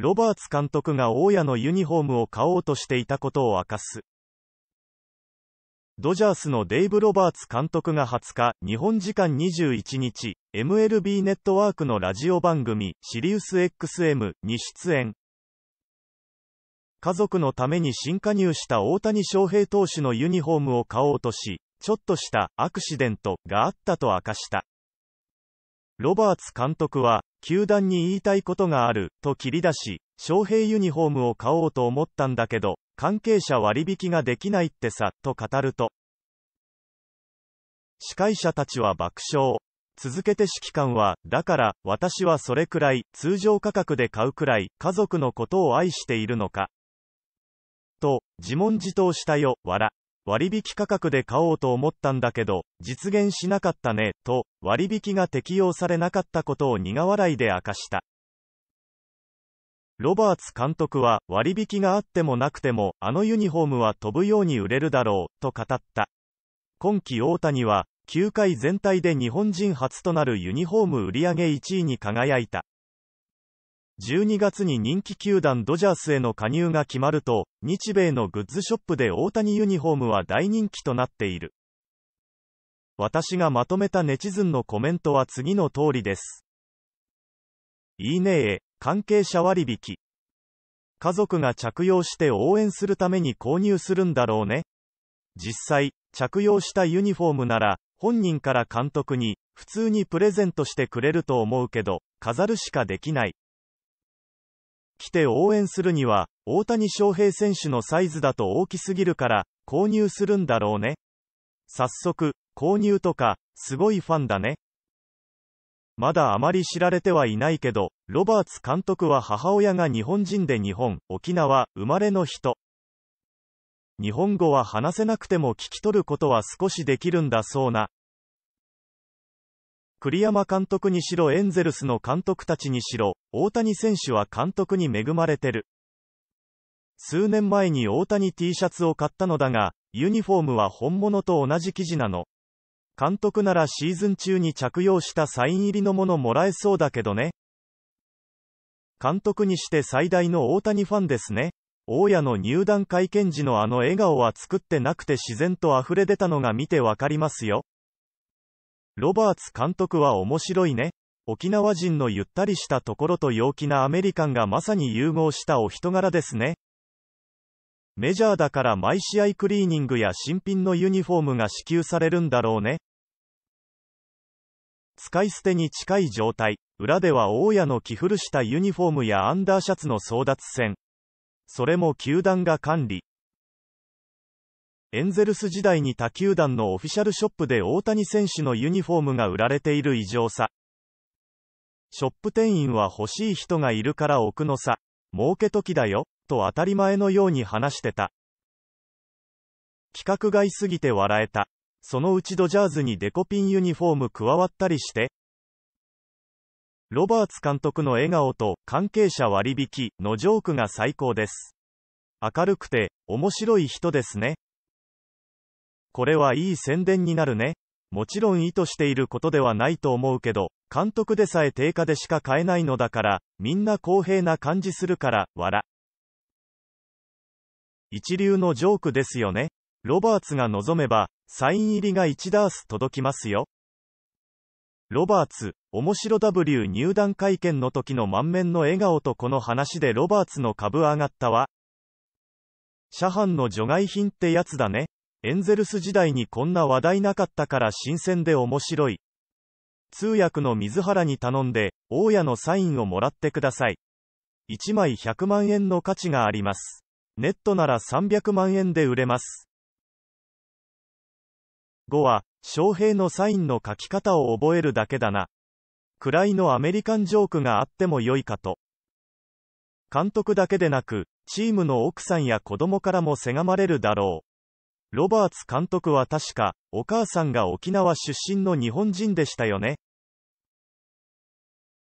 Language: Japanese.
ロバーツ監督が大家のユニフォームを買おうとしていたことを明かす。ドジャースのデイブ・ロバーツ監督が20日、日本時間21日、MLB ネットワークのラジオ番組、シリウス XM に出演。家族のために新加入した大谷翔平投手のユニフォームを買おうとし、ちょっとしたアクシデントがあったと明かした。ロバーツ監督は、球団に言いたいことがある、と切り出し、翔平ユニフォームを買おうと思ったんだけど、関係者割引ができないってさ、と語ると。司会者たちは爆笑。続けて指揮官は、だから、私はそれくらい、通常価格で買うくらい、家族のことを愛しているのか。と、自問自答したよ、わら。割引価格で買おうと思ったんだけど、実現しなかったね、と、割引が適用されなかったことを苦笑いで明かした。ロバーツ監督は、割引があってもなくても、あのユニフォームは飛ぶように売れるだろう、と語った。今季大谷は、球界全体で日本人初となるユニフォーム売上1位に輝いた。12月に人気球団ドジャースへの加入が決まると、日米のグッズショップで大谷ユニフォームは大人気となっている。私がまとめたネチズンのコメントは次の通りです。いいねえ、関係者割引。家族が着用して応援するために購入するんだろうね。実際、着用したユニフォームなら、本人から監督に、普通にプレゼントしてくれると思うけど、飾るしかできない。来て応援するには、大谷翔平選手のサイズだと大きすぎるから、購入するんだろうね。早速、購入とか、すごいファンだね。まだあまり知られてはいないけど、ロバーツ監督は母親が日本人で日本、沖縄、生まれの人。日本語は話せなくても聞き取ることは少しできるんだそうな。栗山監督にしろエンゼルスの監督たちにしろ、大谷選手は監督に恵まれてる。数年前に大谷 T シャツを買ったのだが、ユニフォームは本物と同じ生地なの。監督ならシーズン中に着用したサイン入りのものもらえそうだけどね。監督にして最大の大谷ファンですね。大家の入団会見時のあの笑顔は作ってなくて自然と溢れ出たのが見てわかりますよ。ロバーツ監督は面白いね。沖縄人のゆったりしたところと陽気なアメリカンがまさに融合したお人柄ですね。メジャーだから毎試合クリーニングや新品のユニフォームが支給されるんだろうね。使い捨てに近い状態。裏では大家の着古したユニフォームやアンダーシャツの争奪戦。それも球団が管理。エンゼルス時代に他球団のオフィシャルショップで大谷選手のユニフォームが売られている異常さ。ショップ店員は欲しい人がいるから置くのさ。儲け時だよ、と当たり前のように話してた。規格外すぎて笑えた。そのうちドジャーズにデコピンユニフォーム加わったりして。ロバーツ監督の笑顔と関係者割引のジョークが最高です。明るくて面白い人ですね。これはいい宣伝になるね。もちろん意図していることではないと思うけど、監督でさえ定価でしか買えないのだから、みんな公平な感じするから、笑。一流のジョークですよね。ロバーツが望めば、サイン入りが1ダース届きますよ。ロバーツ、面白 W 入団会見の時の満面の笑顔とこの話でロバーツの株上がったわ。車販の除外品ってやつだね。エンゼルス時代にこんな話題なかったから新鮮で面白い。通訳の水原に頼んで、大家のサインをもらってください。1枚100万円の価値があります。ネットなら300万円で売れます。5は、翔平のサインの書き方を覚えるだけだな。位のアメリカンジョークがあっても良いかと。監督だけでなく、チームの奥さんや子供からもせがまれるだろう。ロバーツ監督は確か、お母さんが沖縄出身の日本人でしたよね。